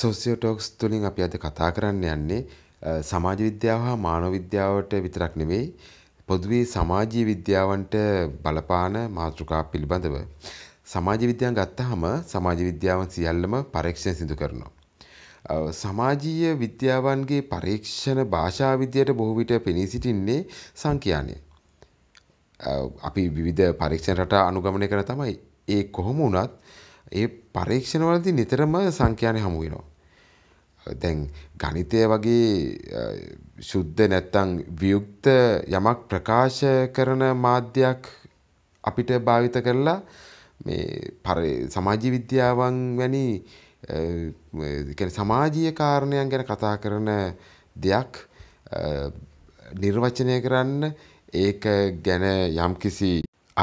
සෝසියෝටෝක්ස් තුළින් අපි අද කතා කරන්න යන්නේ සමාජ විද්‍යාව හා මානව විද්‍යාවට විතරක් නෙවෙයි පොදුවේ සමාජීය විද්‍යාවන්ට බලපාන මාතෘකා පිළිබඳව. සමාජ විද්‍යාව ගත්තහම සමාජ විද්‍යාවන් සියල්ලම පරීක්ෂණ සිදු කරනවා. සමාජීය විද්‍යාවන්ගේ පරීක්ෂණ භාෂා විද්‍යට බොහෝ විට පෙනී සිටින්නේ සංඛ්‍යානය. අපි විවිධ පරීක්ෂණ රටා අනුගමනය කර තමයි ඒ කොහොම වුණත් ඒ පරීක්ෂණවලදී නිතරම සංඛ්‍යානය හමු වෙනවා. දැන් ගණිතය වගේ ශුද්ධ නැත්තං වියුක්ත යමක් ප්‍රකාශ කරන මාධ්‍යයක් අපිට භාවිත කරලා මේ පර සමාජී විද්‍යාවන් වැනි සමාජීය කාරණයන් ගැන කතා කරන දෙයක් නිර්වචනය කරන්න ඒක ගැන යම්කිසි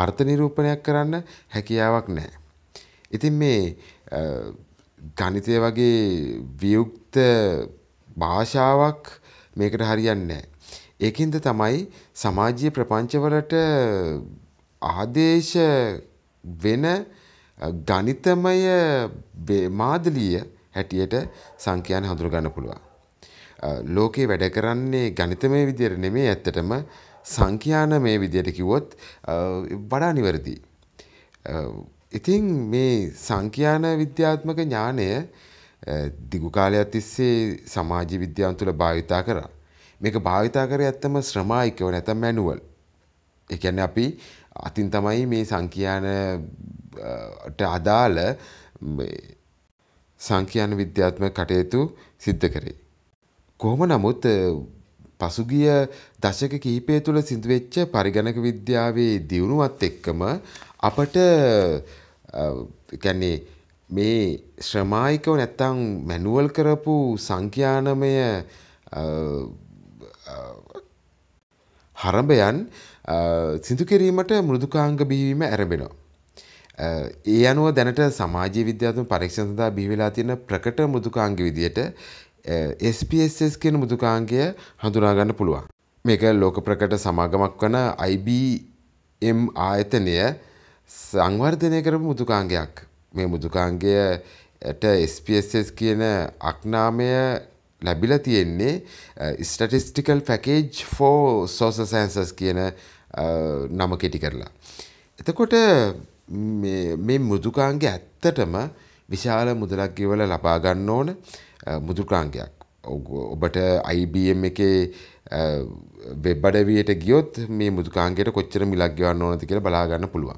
අර්ථ නිරූපණයක් කරන්න හැකියාවක් නෑ. ඉතින් මේ ගණිතය වගේ ව්‍යයුක්ත භාෂාවක් මේකට හරියන්න. ඒකින්ද තමයි සමාජය ප්‍රපංචවලට ආදේශ වෙන ගනිතමය මාදලිය හැටියට සංකයන් හඳුරගන්න පුළුවන්. ලෝකේ වැඩ කරන්නේ ගනිතමය විදියට නෙමේ ඇත්තටම සංඛ්‍යාන මේ විදියට කිව්වොත් වඩා නිවැරදි. ඉතින් මේ සංඛ්‍යාන විද්‍යාත්මක ඥානය දිගුකාලයක් තිස්සේ සමාජ විද්‍යාවන් තුළ භාවිතා කරා. මේක භාවිතා කර ඇත්තම ශ්‍රමායිකව නැත මැනුවල්. එකැන අපි අතින් තමයි මේ සංකයානට අදාළ සංකයාන විද්‍යාත්ම කටයුතු සිද්ධ කරේ. කොහොම නමුත් පසුගිය දශක කිහිපය තුළ සිදුවෙච්ච පරිගණක විද්‍යාවේ දියුණුවත් එක්කම අපට එකන්නේ මේ ශ්‍රමායිකව නැත්තං මැනුවල් කරපු සංඛ්‍යානමය හරඹයන් සිදු කිරීමට මුෘදුකාංග බිහිවීම ඇරඹෙනවා. ඒ අනුව දැනට සමාජ විද්‍යාතුම පරීක්ෂණ සඳහා බිහිවෙලා තියෙන ප්‍රකට මුදුකාංග විදියට SPSS කියන මුදුකාංගය හඳුනාගන්න පුළුවන්. මේක ලෝක ප්‍රකට සමාගමක් වන IBM ආයතනය සංවර්ධනය කරපු මුදුකාංගයක් මේ මුදුකාංගයට ස්PSS කියන අක්නාමය ලැබිල තියෙන්නේ statistical package for social sciences කියන නම කෙටි කරලා. එතකොට මේ මුදුකාංග ඇත්තටම විශාල මුදලක් ගෙවල ලබාගන්න ඕන මුදුකාංගයක්. ඔබට IBM එකේ වෙබ්බඩවියට ගියොත් මේ මුදුකාන්ගේට කොච්චර මිලක් ගවන්න ඕනති කියලා බලාගන්න පුළුවන්.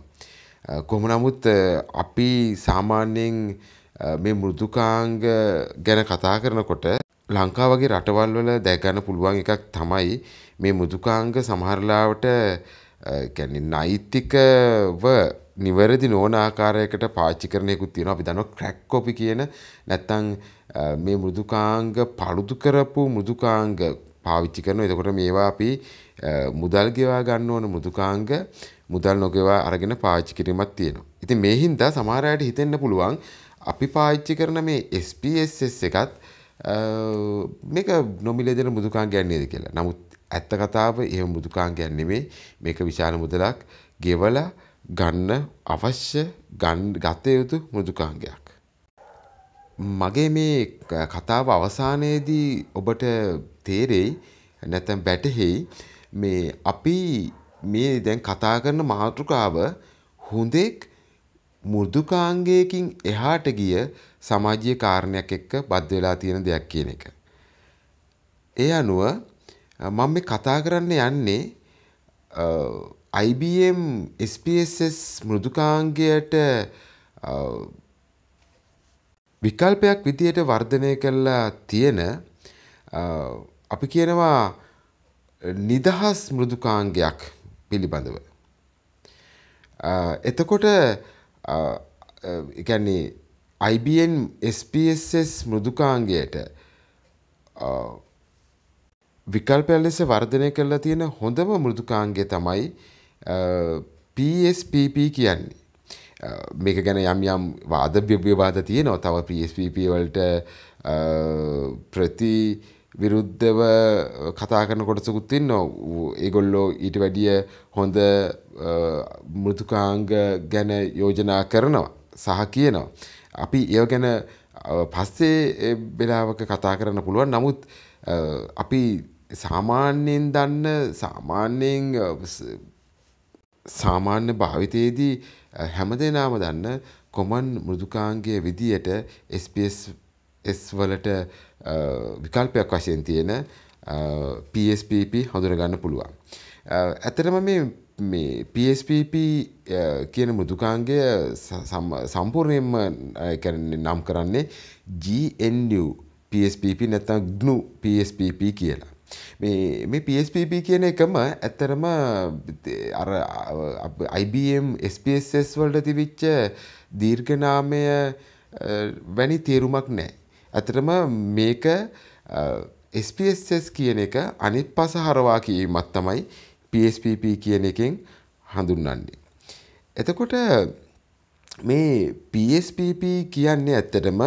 කොම නමුත් අපි සාමාන්‍යයෙන් මේ මෘදුකාංග ගැන කතා කරනකොට ලංකා වගේ රටවල් වල දැකගන්න පුළුවන් එකක් තමයි මේ මුදුකාංග සමහරලාවට ගැන නෛතිකව නිවැරදි නෝන ආකාරයකට පාච්චි කරනයකුත් තියෙන අපි දනව ක්‍රැක්කොපි කියන නැත්තං මේ මුදුකාංග පළුදු කරපු මුදුකාංග පාවිච්චි කරන එතකොට මේවා අපි මුදල්ගෙවා ගන්න ඕන මුදුකාංග මුදල් නොගෙවා අරගෙන පාච්චි කිරීමක් තියෙනවා. ඉතින් මේ හින්දා සමහර අයට හිතෙන්න පුළුවන් අපි පාච්චි කරන මේ SPSS එකත් මේක නොමිලේදන මුදුකාංගයක් නේද කියලා. නමුත් ඇත්ත කතාව එහෙම මුදුකාංගයක් නෙමෙයි. මේක විශාල මුදලක් ගෙවලා ගන්න අවශ්‍ය ගත යුතු මුදුකාංගයක්. මගේ මේ කතාව අවසානයේදී ඔබට තේරෙයි නැතැම් බැටහෙයි මේ අපි මේ දැන් කතා කරන මාතෘකාව හුදෙක් මෘදුකාංගයකින් එහාට ගිය සමාජීය කාරණයක් එක්ක බද්ධ වෙලා තියෙන දෙයක් කියන එක. ඒ අනුව මම මේ කතා කරන්න යන්නේ IBM SPSS මෘදුකාංගයට විකල්පයක් විදියට වර්ධනය කරලා තියෙන අපි කියනවා නිදහස් මෘදුකාංගයක් පිළිබඳව. එතකොට එකන්නේ IBN SPSS මෘදුකාංගයට විකල්පයක් ලෙස වර්ධනය කරලා තියෙන හොඳම මෘදුකාංගය තමයි PSPP කියන්නේ. මේක ගැන යම් යම් වාද විවාද තියෙනවා. තව PSPP වලට ප්‍රති විරුද්ධව කතා කරන කොටසකුත්තින් නො ඒගොල්ලෝ ඊට වැඩිය හොඳ මෘතුකාංග ගැන යෝජනා කරනවා සහ කියනවා. අපි ඒ ගැන පස්සේ වෙලාවක කතා කරන්න පුළුවන් නමුත් අපි සාමාන්‍යයෙන් දන්න සාමාන්‍යයෙන් සාමාන්‍ය භාවිතයේදී හැම දෙනාම දන්න කොමන් මෘදුකාන්ගේ විදියට ස්පස් එස් වලට විකල්පයක් වශයෙන් තියෙන PSPP හඳුනගන්න පුළුවන්. ඇතරම මේ මේ PSPP කියන මෘදුකාංගය සම්පූර්ණයෙන්ම නම් කරන්නේ GNU PSPP නැත්නම් GNU PSPP කියලා. මේ මේ PSPP කියන එකම ඇත්තරම අර IBM SPSS වලට තිබිච්ච දීර්ඝ නාමය වැනි තේරුමක් නැහැ. ඇතරම මේක SPSS කියන එක අනිත් පස හරවා කියීමත් තමයි PSPP කියන එකෙන් හඳුන්න්නේ. එතකොට මේ PSPP කියන්නේ ඇත්තටම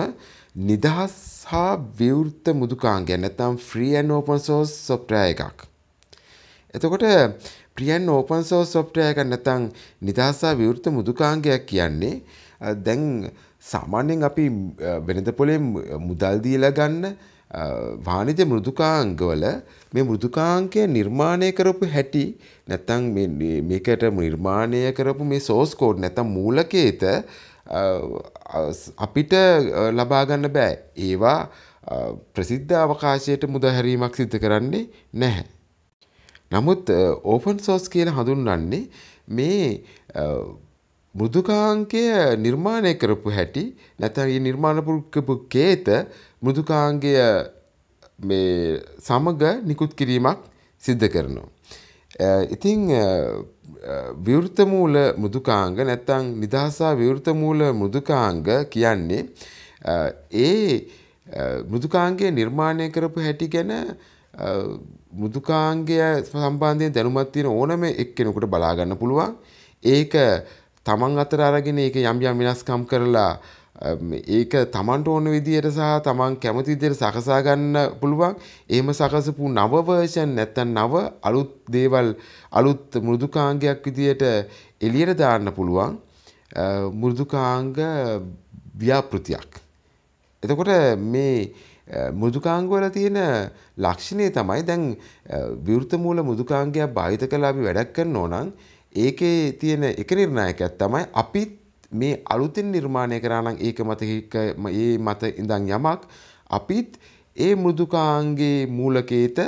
නිදහස් හා විවෘත මුදුකාන් ගැනතම් ෆ්‍රීන් ඕපන් සෝස් සොප්ටය එකක්. එතකොට ප්‍රියන් ඕපන් සෝ සොප්ටය එක නැතං නිදහසා විවෘත මුදුකාංගයක් කියන්නේ දැන් සාමාන්‍යයෙන් අපි වෙනද පොලේ මුදල්දීලා ගන්න වානිජ මෘදුකාංගවල මේ මෘදුකාංකය නිර්මාණය කරපු හැටි නැත්තං මේකට නිර්මාණය කරපු මේ සෝස්කෝඩ් නැතම් මූලකේත අපිට ලබාගන්න බෑ ඒවා ප්‍රසිද්ධ අවකාශයට මුදහැරීමක් සිද්ධ කරන්නේ නැහැ. නමුත් ඕපන් සෝස් කියන හඳුන්වන්නේ මේ මෘදුකාංකය නිර්මාණය කරපු හැටි නැත්නම් මේ නිර්මාණපුරුකපු කේත මෘදුකාංගය මේ සමග නිකුත් කිරීමක් සිද්ධ කරනවා. ඉතින් විවෘත මූල මෘදුකාංග නැත්නම් නිදහසා විවෘත මූල මෘදුකාංග කියන්නේ ඒ මෘදුකාංගය නිර්මාණය කරපු හැටි ගැන මෘදුකාංගය සම්බන්ධයෙන් දැනුමත් තියෙන ඕනම එක්කෙනෙකුට බලා ගන්න පුළුවන්. ඒක තමන් අතර අරගෙන ඒක යම් යම් වෙනස්කම් කරලා ඒක තමන්ට ඕන විදියට සහ තමන් කැමති විදියට සකසා ගන්න පුළුවන්. එහෙම සකසපු නව වර්ෂන් නැත්නම් නව අලුත් දේවල් අලුත් මෘදුකාංගයක් විදියට එළියට දාන්න පුළුවන්. මෘදුකාංග ව්‍යාපෘතියක්. එතකොට මේ මුදුකාංගවල තියෙන ලක්ෂණය තමයි දැන් විවෘතමූල මුදුකාංගයක් භාවිත කලා අපි වැඩක් කරන්න ඕනන් ඒකේ තියෙන එක නිර්ණායකයක් තමයි අපිත් මේ අලුතින් නිර්මාණය කරානම් ඒක මත ඒ මත ඉඳන් යමක් අපිත් ඒ මෘදුකාන්ගේ මූලකේත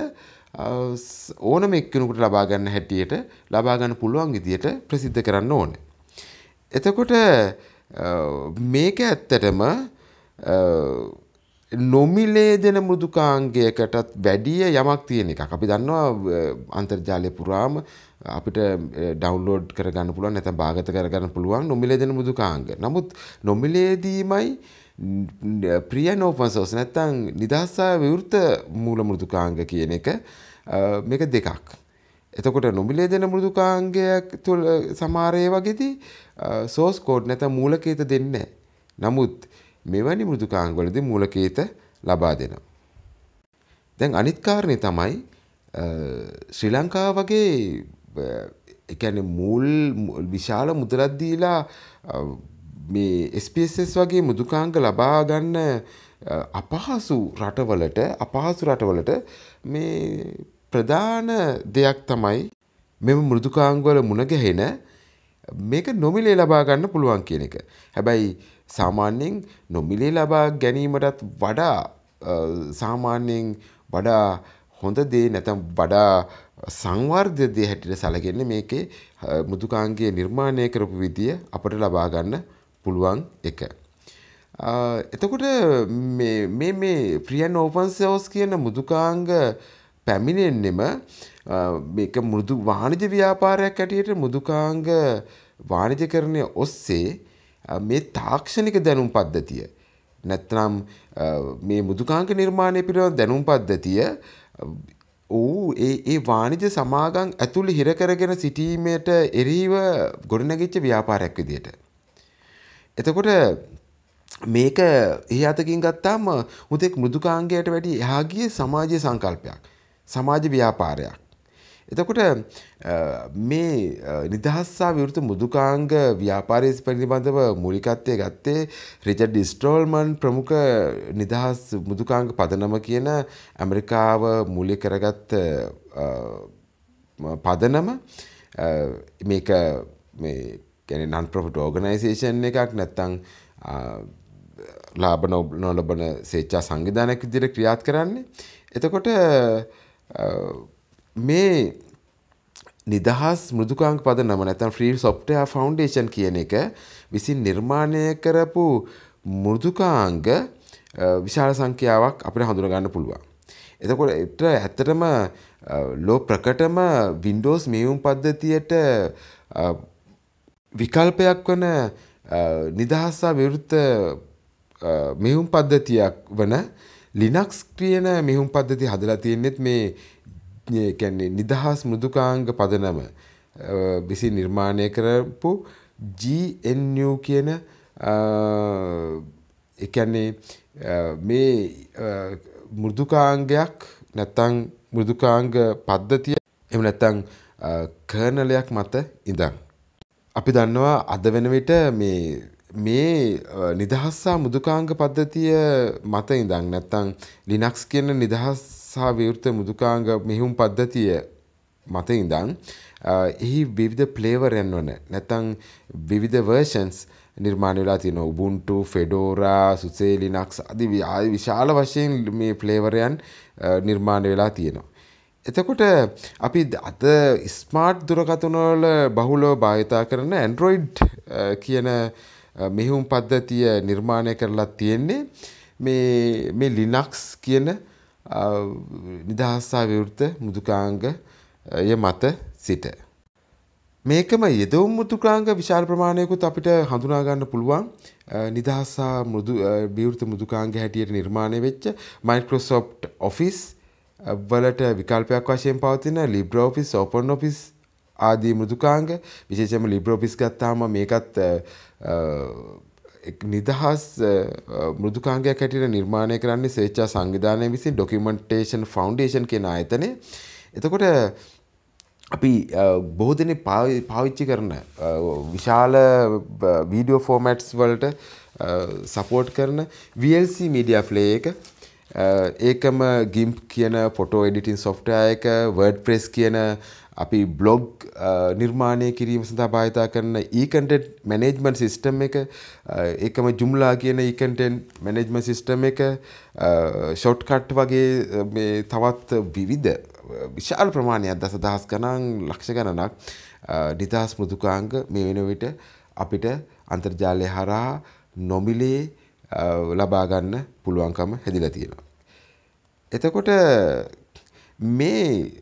ඕනම එක්කෙනෙකුට ලබා ගන්න හැටියට ලබා ගන්න පුළුවන් විදියට ප්‍රසිද්ධ කරන්න ඕනේ. එතකොට මේක ඇත්තටම නොමිලේදෙන මෘදුකාංගයකටත් වැඩිය යමක් තියෙන එකක්. අපි දන්නවා අන්තර්ජාලය පුරාම අපිට ඩවුන්ලෝඩ් කරගන්න පුළුවන් නැත්නම් භාගත කරගන්න පුළුවන් නොමිලේදෙන මෘදුකාංග. නමුත් නොමිලේදීමයි ප්‍රිය නෝපන් සෝස් නැත්නම් නිදහසා විවෘත මූල මෘදුකාංග කියන එක මේක දෙකක්. එතකොට නොමිලේ දෙන මෘදුකාංගයක් තුළ සමාරය වගේදී සෝස් කෝඩ් නැත මූලකේත දෙන්නේ. නමුත් මෙවැනි මෘදුකාංගවලදී මූලකේත ලබා දෙනවා. දැන් අනිත් කාරණේ තමයි ශ්‍රී ලංකාව වගේ ඒ කියන්නේ මූල් විශාල මුදලක් දීලා මේ SPSS වගේ මෘදුකාංග ලබා ගන්න අපහසු රටවලට අපහසු රටවලට මේ ප්‍රධාන දෙයක් තමයි මෙම මෘදුකාංග වල මුණ ගැහෙන මේක නොමිලේ ලබා ගන්න පුළුවන් කියන එක. හැබැයි සාමාන්‍යයෙන් නොමිලේ ලබා ගැනීමටත් වඩා සාමාන්‍යයෙන් වඩා හොඳ දේ නැතම් වඩා සංවර්ධදය හැටිට සැලගෙන්න මේකේ මුදුකාන්ගේ නිර්මාණය කරපු විදිය අපට ලබාගන්න පුළුවන් එක. එතකොට මේ මේ ප්‍රියන් ඕපන් සෝස් කියන මුදුකාංග පැමිණෙන්නෙම මේක මුරුදු වාණජ ව්‍යාපාරයක් ඇටියට මුදුකාංග වාණජ කරණය ඔස්සේ මේ තාක්ෂණික දැනුම් පද්ධතිය. නැත්නම් මේ මුදුකාංක නිර්මාණය පිළිබඳ දැනුම් පද්ධතිය ඌ ඒ ඒ වාණිජ සමාගම් ඇතුළේ හිර කරගෙන සිටීමේට එරීව ගොඩනැගිච්ච ව්‍යාපාරයක් විදියට. එතකොට මේක එහි අතකින් ගත්තාම උතෙක් මෘදුකාංගයට වැඩි එහා ගිය සමාජීය සංකල්පයක්. සමාජ ව්‍යාපාරයක්. එතකොට මේ නිදහස්සා විවෘත මුදුකාංග ව්‍යාපාරයස් පරිනිබඳව මූලිකත්වය ගත්තේ රිචඩ් ඩිස්ට්‍රෝල්මන් ප්‍රමුඛ නිදහස් මුදුකාංග පදනම කියන ඇමරිකාව මුලි කරගත්ත පදනම මේක නන් ප්‍රොෆට ඕගනයිසේෂන් එකක් නැත්තං ලාබ නොලබන සේච්චා සංවිධානයක් විදිර ක්‍රියාත් කරන්නේ එතකොට මේ නිදහස් මුදුකාංක පද නම නැතන් ්‍රී සොප්ටයා ෆවන්ඩේෂන් කියන එක විසින් නිර්මාණය කරපු මුෘදුකාංග විශාල සංඛ්‍යාවක් අපට හඳුරගන්න පුළුවන්. එතකොට එට ඇත්තටම ලෝ ප්‍රකටම වින්ඩෝස් මේවුම් පද්ධතියට විකල්පයක් වන නිදහස්සා විවෘත්ත මෙහුම් පද්ධතියක් වන ලිනක්ස් ක්‍රියන මෙහුම් පද්ධති හදලා තියෙන්නෙත් මේ කැන්නේ නිදහස් මෘදුකාංග පදනම විසි නිර්මාණය කරපු GNU කියන එකන්නේ මේ මුෘදුකාංගයක් නැත්තං මුෘදුකාංග පද්ධතිය එම නැත්තං කර්නලයක් මත ඉඳන්. අපි දන්නවා අද වෙන විට මේ මේ නිදහස්සා මුදුකාංග පද්ධතිය මත ඉඳන් නැත්තං ලිනක්ස් කියන නිදහස් සහ විවෘත මුදුකාංග මෙහිුම් පද්ධතිය මත ඉඳන් එහි විවිධ ප්ලේවරයන් වන නැතං විවිධ වර්ෂන්ස් නිර්මාණ වෙලා තියෙන උබුන්ටු ෆෙඩෝරා සුසේ ලිනක්ස් අධි ආය විශාල වශයෙන් මේ ප්ලේවරයන් නිර්මාණ වෙලා තියෙනවා. එතකොට අපි අද ස්මාර්ට් දුරකතුනවල බහුලෝ භාවිතා කරන ඇන්ඩරොයිඩ් කියන මෙහුම් පද්ධතිය නිර්මාණය කරලා තියෙන්නේ මේ ලිනක්ස් කියන නිදහස්සා විවෘත මුදුකාංගය මත සිට. මේකම යෙදවම් මුතුකාංග විශාල ප්‍රමාණයකුත් අපිට හඳුනාගන්න පුළුවන් නිදහස්සා බිවෘත මුදුකාංග හැටියට නිර්මාණය වෙච්ච මයිකෝසොප් ඔෆිස් වලට විකල්පයක් වශයෙන් පවතින ලිබ්‍ර ෝෆිස් ඕපන් ඔෆිස් ආදී මුදුකාංග විශේෂම ලිබ්‍රෝපිස් ගත්තාම මේකත් නිදහස් මුෘදුකාංගයක් හැටියට නිර්මාණය කරන්නේ සේච්චා සංවිධානය විසින් ඩොකිමන්ටේෂන් ෆවන්ඩේෂන් කියෙන අයතනය එතකොට අපි බෝධන පාවිච්චි කරන විශාල වීඩියෝ ෆෝමැට්ස් වලට සපෝට් කරන VLC මීඩිය ෆ්ලේ එක ඒකම ගිම්ප් කියන ෆොටෝ එඩිටින් සොෆ්ටය එක වඩ් ප්‍රෙස් කියන අපි බ්ලොග් නිර්මාණය කිරීම සඳහා භාවිතා කරන ඒකටෙට් මැනේජ්මන් සිිස්ටම් එක ඒකම ජුම්ලා කියන ඒකටෙන් මැනේජ්ම සිිස්ටම් එක ෂොට්කට් වගේ තවත් විවිධ විශාල ප්‍රමාණයක් දස දහස් ගනන් ලක්ෂ ගණනක් නිදහස් මෘදුකාංග මේ වෙන විට අපිට අන්තර්ජාලය හරහා නොමිලේ ලබාගන්න පුළුවන්කම හැදිලා තියෙනවා. එතකොට මේ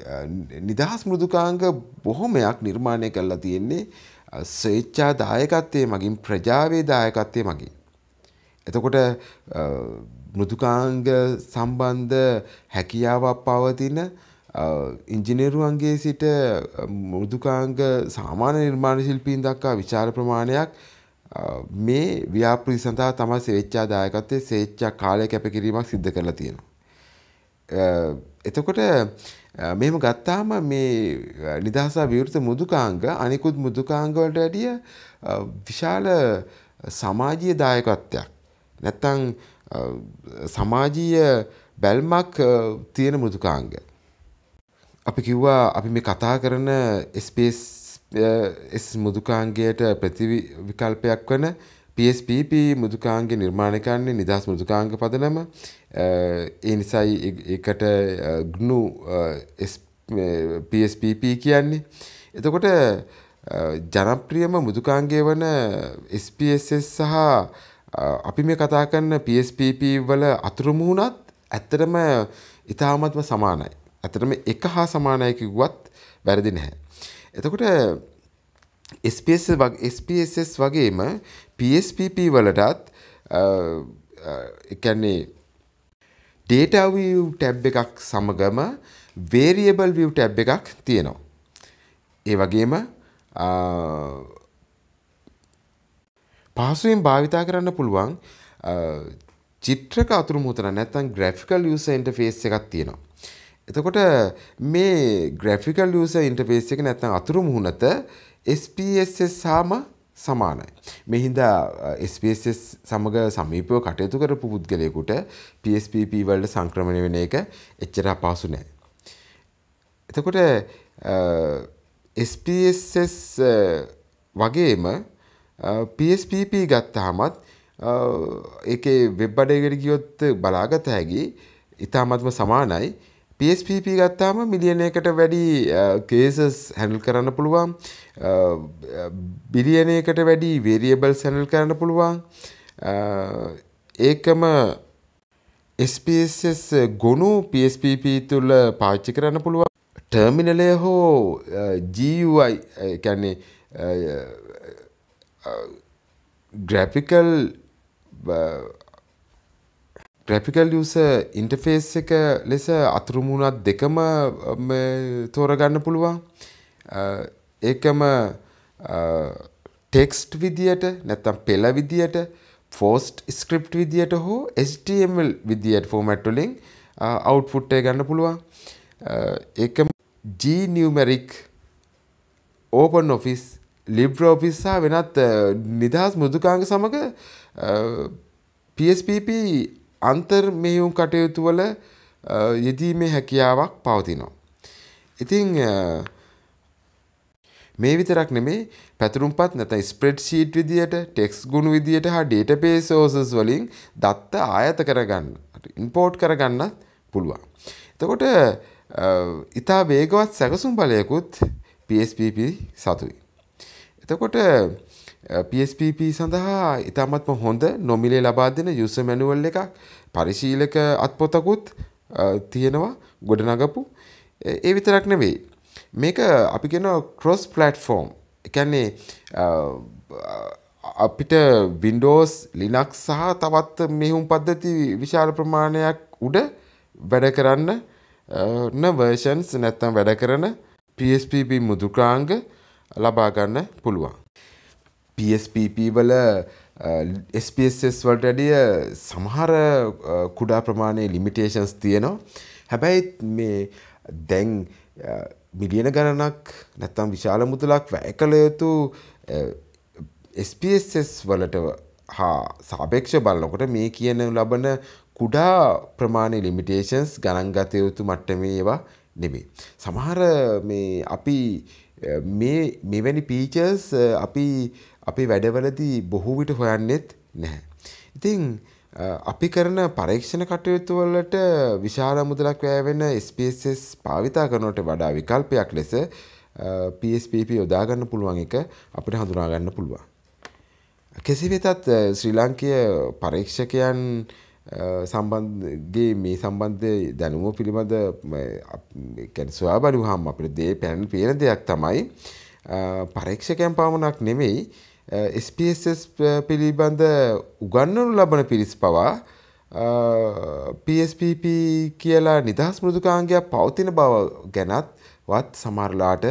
නිදහස් මෘදුකාංග බොහොමයක් නිර්මාණය කරලා තියෙන්නේ ස්වේච්ඡා දායකත්වය මගින් ප්‍රජාවේ දායකත්වය මගින්. එතකොට මෘදුකාංග සම්බන්ධ හැකියාවක් පවතින ඉංජිනේරුවන්ගේ සිට මුෘදුකාංග සාමාන්‍ය නිර්මාණ ශිල්පීන් දක්වා විචාර ප්‍රමාණයක් මේ ව්‍යාපෘති සඳහා තම සේච්ඡා දායකත්වය සේච්ඡා කාලය කැපකිරීමක් සිද්ධ කරලා තියෙනවා. එතකොට මෙම ගත්තාම මේ නිදහසා විවෘත මුදුකාංග අනිකුත් මුදුකාංගවලට වැඩිය විශාල සමාජීය දායකත්වයක්. නැත්තං සමාජීය බැල්මක් තියෙන මුදුකාංග. අපි කිව්වා අපි මේ කතා කරන ස්පේස් මුදුකාංගයට ප්‍රතිවිකල්පයක් වන PSPP මුදුකාන්ගේ නිර්මාණය කරන්නේ නිදහස් මුදුකාංග පදනම ඒ නිසයි එකට ගනු PSPP කියන්නේ. එතකොට ජනප්‍රියම මුදුකාන්ගේ වන SPSS සහ අපි මේ කතා කරන්න PSPP වල අතුරුමුහුණත් ඇත්තටම ඉතාමත්ම සමානයි. ඇතටම එක හා සමානයකිවත් වැරදි නැහැ. එතකොට SPSS වගේම PSPP වලටත් එකන්නේ ඩේටවව් ටැබ් එකක් සමගම වේරියබල් වව් ටැබ් එකක් තියෙනවා. ඒ වගේම පහසුවෙන් භාවිතා කරන්න පුළුවන් චිත්‍රක අතුරමුතර නැත්තන් ග්‍රෆිකල් ස ඉන්ටෆේස් එකක් තියෙනවා. එතකොට මේ ග්‍රෆිකල් ස ඉන්ටපේස් එක නැත්තන් අතුරු මුහුණත SPSS හාම සමානයි. මෙහින්දා SPSS සමග සමීපව කටයුතු කරපු පුද්ගලයෙකුට PSPP වලට සංක්‍රමණය වෙන එක එච්චර අපහසු නෑ. එතකොට SPSS වගේම PSPP ගත්තහමත් ඒකේ වෙබ් අඩයකට ගියොත් බලාගත හැකි ඉතාමත්ම සමානයි PSPP ගත්තාම මිලියනයකට වැඩි කේසස් uh, හැඩල් කරන්න පුළුවන් uh, බිලියනයකට වැඩි වේරියබල් සැනල් කරන්න පුළුවන් uh, ඒකම SPSS ගොුණු PSPP තුළ පාච්චි කරන්න පුළුවන් ටර්මිනලය හෝ GUI කැන්නේ ග්‍රැපිකල් ග්‍රැපිකල් ස ඉන්ටෆේස් එක ලෙස අතුරුමුණත් දෙකම තෝරගන්න පුළුවන් ඒකම ටෙක්ස්ට් විදියට නැත්තම් පෙළ විදියට ෆෝස්ට් ස්ක්‍රප් විදියට හෝ ස්ටML විදියට ෆෝමැට්ටලින් අවට්ෆුට්ටය ගන්න පුළුවන් ඒකම ජීනියමරික් ඕපන් ඔෆිස් ලිබ්‍රෝෆිස්සා වෙනත් නිදහස් මුදුකාංග සමඟ PSPP අන්තර් මෙහෙයුම් කටයුතු වල යෙදීමේ හැකියාවක් පවතිනවා. ඉතින් මේ විතරක් නෙමේ පැතුරුම්පත් නැත ස්ප්‍රෙඩ් ෂීට් විදියට ටෙක්ස් ගුණු විදියට හා ඩේට පේසෝසස් වලින් දත්ත ආයත කරගන්න ඉන්පෝට් කරගන්නත් පුළුවන්. එතකොට ඉතා වේගවත් සැකසුම් බලයකුත් PSPP සතුයි. එතකොට PSPP සඳහා ඉතාමත්ම හොඳ නොමිලේ ලබා දෙන යුස මැනුවල් එකක් පරිශීලක අත්පොතකුත් තියෙනවා ගොඩනගපු ඒ විතරක් නෙවෙයි. මේක අපි ගෙන ක්‍රොස් පලට්ෆෝර්ම් එකන්නේ අපිට වින්ඩෝස් ලිනක් සහ තවත් මෙහුම් පද්ධති විශාල ප්‍රමාණයක් උඩ වැඩ කරන්න වර්ෂන්ස් නැත්තම් වැඩ කරන PSPB මුදුකාංග ලබාගන්න පුළුවන්. PSPP වල SPSS වලට වැඩිය සමහර කුඩා ප්‍රමාණයේ ලිමිටේෂන්ස් තියෙනවා. හැබැයි මේ දැන් මිලියන ගණනක් නැත්තම් විශාල මුදලක් වැය කළ යුතු SPSS වලට හා සාපේක්ෂ බලනකොට මේ කියන ලබන කුඩා ප්‍රමාණය ලිමිටේෂන්ස් ගණන්ගත යුතු මට්ටමේ ඒවා නෙමේ. සමහර මේ අපි මේ මෙවැනි පීචර්ස් අපි අපේ වැඩවලදී බොහෝ විට හොයන්නෙත් නැහැ. ඉතින් අපි කරන පරීක්ෂණ කටයුතු වලට විශාල මුදලක් වැය වෙන SPSS භාවිතා කරනට වඩා විකල්පයක් ලෙස PSPP යොදා ගන්න පුළුවන් එක අපිට හඳුනා ගන්න පුළුවන්. කෙසේ වෙතත් ශ්‍රී ලාංකීය පරීක්ෂකයන් සම්බන්ධගේ මේ සම්බන්ධය දැනුම පිළිබඳ ස්වා බලුහම් අපට දේ පැන් පේන දෙයක් තමයි පරීක්ෂකයන් පාමණක් නෙමෙයි ස්PSS පිළිබඳ උගන්නනු ලබන පිරිස් පවා PSPP කියලා නිදහස් මෘදුකාංගයක් පවතින බව ගැනත් වත් සමරලාට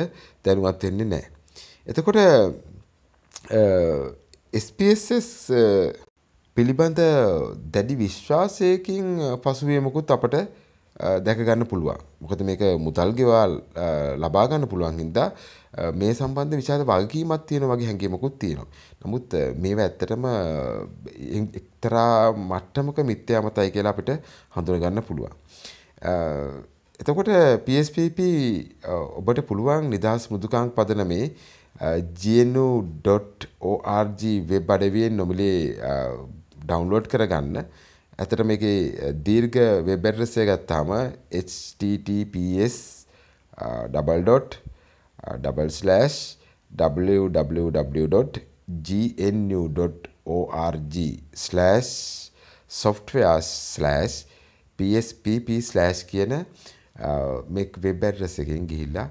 දැනුවත් වෙන්නේ නෑ. එතකොට SPSS පිළිබඳ දැඩි විශ්වාසයකින් පසුවියමකුත් අපට දැකගන්න පුළුවන් මොකද මේක මුදල්ගෙවල් ලබාගන්න පුළුවන් හින්දා මේ සම්බන්ධ විශාද වගකීමත් තියෙන වගේ හැඟීමකුත් තියෙනවා නමුත් මේව ඇත්තටම එක්තරා මට්ටමක මිත්‍යා මතයි කියලා අපිට හඳුනගන්න පුළුවන් එතකොට PSPP ඔබට පුළුවන් නිදහස් මුදුකාං පදන මේ gnu.org වෙබ් අඩවියෙන් නොමිලේ ඩවන්ලෝඩ් කරගන්න ඇතට මේක දීර්ග වෙබැඩරසය ගත්තාම HTTPS www.gnu.org softwares pspp කියන මේ වෙබැඩරස එකෙන් ගිහිල්ලා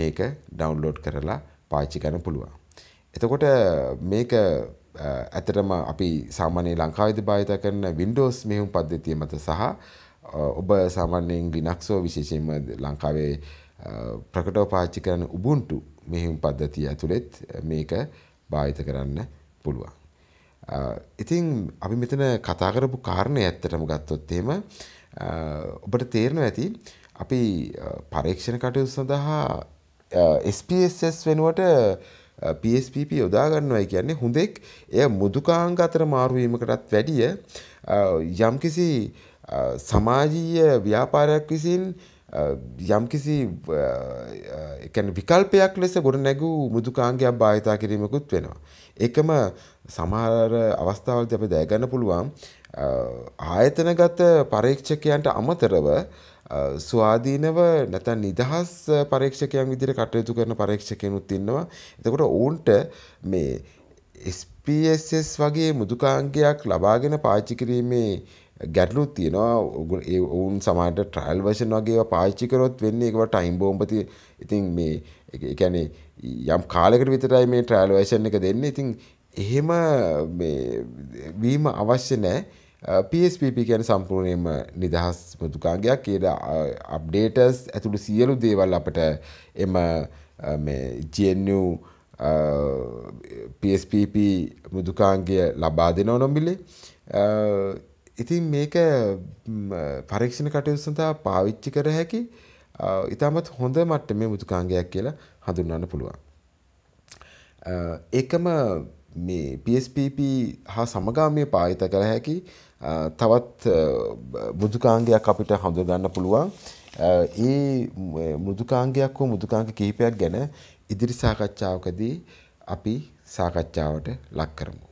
මේක ඩවන්ලෝඩ් කරලා පාච්චි ගන පුළුවන්. එතකොට මේක ඇතටම අපි සාමානයේ ලංකාවිද භාවිත කරන වින්ඩෝස් මෙහුම් පද්ධතිය මත සහ ඔබ සාමාන්‍යයෙන් ලිනක්සෝ විශේෂයෙන්ම ලංකාවේ ප්‍රකටව පාච්චි කරන උබුන්ටු මෙහිම් පද්ධතිය ඇතුළෙත් මේක භාවිත කරන්න පුළුවන්. ඉතින් අපි මෙතන කතා කරපු කාරණය ඇත්තටම ගත්තොත් එහෙම ඔබට තේරෙනවා ඇති අපි පරීක්ෂණ කටයුතු සඳහා SPSS වෙනුවට PSPP යොදාගන්නවයි කියන්නේ හුඳෙක් එය මුදුකාංග අතර මාරුවීමකටත් වැඩිය යම්කිසි සමාජීය ව්‍යාපාරයක් විසින් යම්කිසි විකල්පයක් ලෙස ගොඩ නැගූ මුදුකාංගයක් භාවිතා කිරීමකුත් වෙනවා. එකම සමහර අවස්ථාවලද අප දෑගන්න පුළුවන් ආයතනගත පරීක්ෂකයන්ට අමතරව ස්වාධීනව නැතන් නිදහස් පරීක්ෂකයන් විදිර කටයුතු කරන පරීක්ෂකයනුත් ඉන්නවා එතකොට ඔවුන්ට මේ ස්PSS වගේ මුදුකාංගයක් ලබාගෙන පාච්චි කිරීමේ ගැටලුත් තියෙනවා ඔවුන් සමට ට්‍රයිල් වශන් වගේ පාච්චිකරොත් වෙන්නේ එක ටයිම් බෝම්පති ඉතින් මේ එකැනේ යම් කාලෙකට විතරයි මේ ට්‍රයිල් වේෂන් එක දෙන්න ඉතින් එහෙම වීම අවශ්‍ය නෑ PSPP uh, ගැන සම්පූර්ණයෙන්ම නිදහස්ම දුකාංගයක් ඒට අප්ඩේටස් uh, ඇතුළු සියලු දේවල් අපට එම ජනු uh, PSPP මුදුකාංගය ලබා දෙනව නොම්බිලේ ඉතින් මේක පරීක්ෂණ කටයුතු සඳහා පාවිච්චි කර හැකි ඉතාමත් හොඳ මට්ට මේ මුදුකාංගයක් කියලා හඳුන්වන්න පුළුවන්. ඒකම මේ PSPP හා සමගාමය පාවිත කළ හැකි තවත් මුදුකාංගයක් අපිට හඳුගන්න පුළුවන් ඒ මුදුකාංගයක් හෝ මුදුකාංග කිහිපයක් ගැන ඉදිරි සාකච්ඡාවකදී අපි සාකච්ඡාවට ලක් කරමු.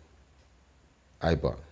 අයිබෝන්